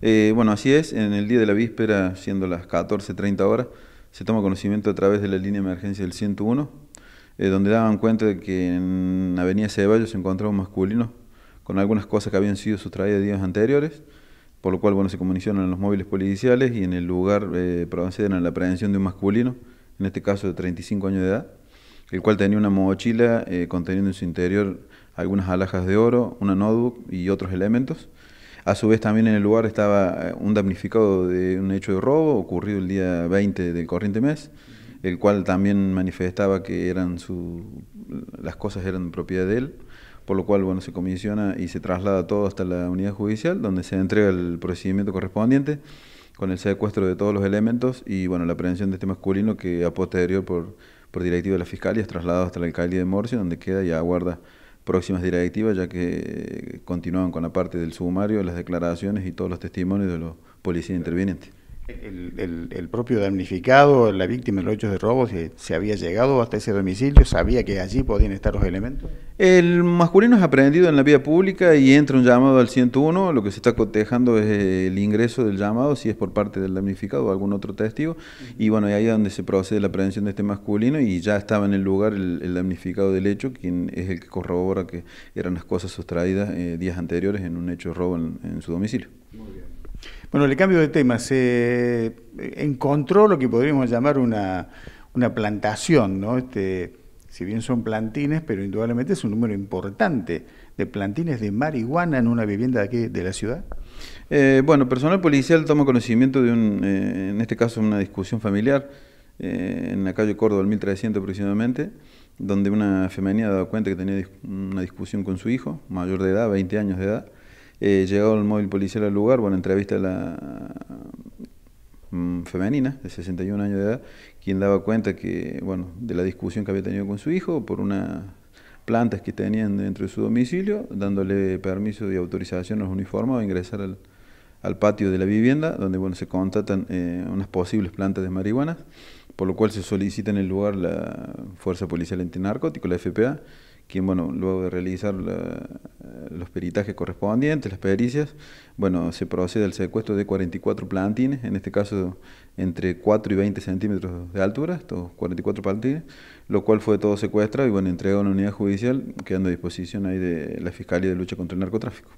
Eh, bueno, así es, en el día de la víspera, siendo las 14.30 horas, se toma conocimiento a través de la línea de emergencia del 101, eh, donde daban cuenta de que en Avenida Ceballos se encontraba un masculino con algunas cosas que habían sido sustraídas días anteriores, por lo cual bueno, se comunicaron en los móviles policiales y en el lugar eh, proceden a la prevención de un masculino, en este caso de 35 años de edad, el cual tenía una mochila eh, conteniendo en su interior algunas alhajas de oro, una notebook y otros elementos. A su vez también en el lugar estaba eh, un damnificado de un hecho de robo ocurrido el día 20 del corriente mes, el cual también manifestaba que eran su, las cosas eran propiedad de él, por lo cual bueno, se comisiona y se traslada todo hasta la unidad judicial, donde se entrega el procedimiento correspondiente con el secuestro de todos los elementos y bueno, la prevención de este masculino que a posterior por, por directiva de la Fiscalía es trasladado hasta la alcaldía de Morcio, donde queda y aguarda próximas directivas, ya que continuaban con la parte del sumario, las declaraciones y todos los testimonios de los policías intervinientes. El, el, propio damnificado, la víctima de los hechos de robo, se, se había llegado hasta ese domicilio, sabía que allí podían estar los elementos. El masculino es aprendido en la vía pública y entra un llamado al 101. Lo que se está cotejando es el ingreso del llamado, si es por parte del damnificado o algún otro testigo. Y bueno, ahí es donde se procede la aprehensión de este masculino y ya estaba en el lugar el, damnificado del hecho, quien es el que corrobora que eran las cosas sustraídas eh, días anteriores en un hecho de robo en, su domicilio. Muy bien. Bueno, le cambio de tema. Se eh, encontró lo que podríamos llamar una, plantación, ¿no? Este, si bien son plantines, pero indudablemente es un número importante de plantines de marihuana en una vivienda de de la ciudad. Eh, bueno, personal policial toma conocimiento de un, eh, en este caso, una discusión familiar eh, en la calle Córdoba, 1300 aproximadamente, donde una femenina ha dado cuenta que tenía una discusión con su hijo, mayor de edad, 20 años de edad. llegado el móvil policial al lugar, bueno, entrevista a la, Mm, femenina de 61 años de edad, quien daba cuenta que, bueno, de la discusión que había tenido con su hijo por unas plantas que tenían dentro de su domicilio, dándole permiso y autorización a los uniformados a ingresar al, patio de la vivienda, donde bueno, se contratan eh, unas posibles plantas de marihuana, por lo cual se solicita en el lugar la Fuerza Policial Antinarcótico, la FPA, quien bueno, luego de realizar la, los peritajes correspondientes, las pericias, bueno, se procede al secuestro de 44 plantines, en este caso entre 4 y 20 centímetros de altura, estos 44 plantines, lo cual fue todo secuestrado y bueno, entregado a una unidad judicial, quedando a disposición ahí de la Fiscalía de Lucha contra el Narcotráfico.